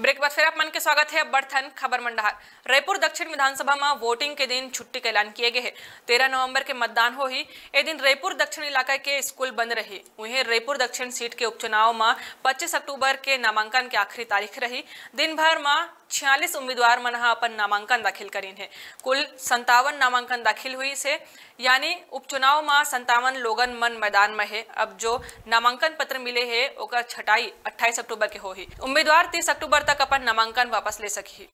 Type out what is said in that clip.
break बाद फिर आप मन के स्वागत है बर्थन खबर मंडहार रायपुर दक्षिण विधानसभा में वोटिंग के दिन छुट्टी का ऐलान किए गए हैं तेरह नवंबर के मतदान हो ही ए दिन रायपुर दक्षिण इलाका के स्कूल बंद रहे वहीं रायपुर दक्षिण सीट के उपचुनाव में पच्चीस अक्टूबर के नामांकन की आखिरी तारीख रही दिन भर में छियालीस उम्मीदवार मन अपन नामांकन दाखिल करीन है कुल संतावन नामांकन दाखिल हुई से यानी उपचुनाव में संतावन लोगन मन मैदान में है अब जो नामांकन पत्र मिले है ओकर छटाई अट्ठाईस अक्टूबर के हो ही उम्मीदवार तीस अक्टूबर तक अपन नामांकन वापस ले सकी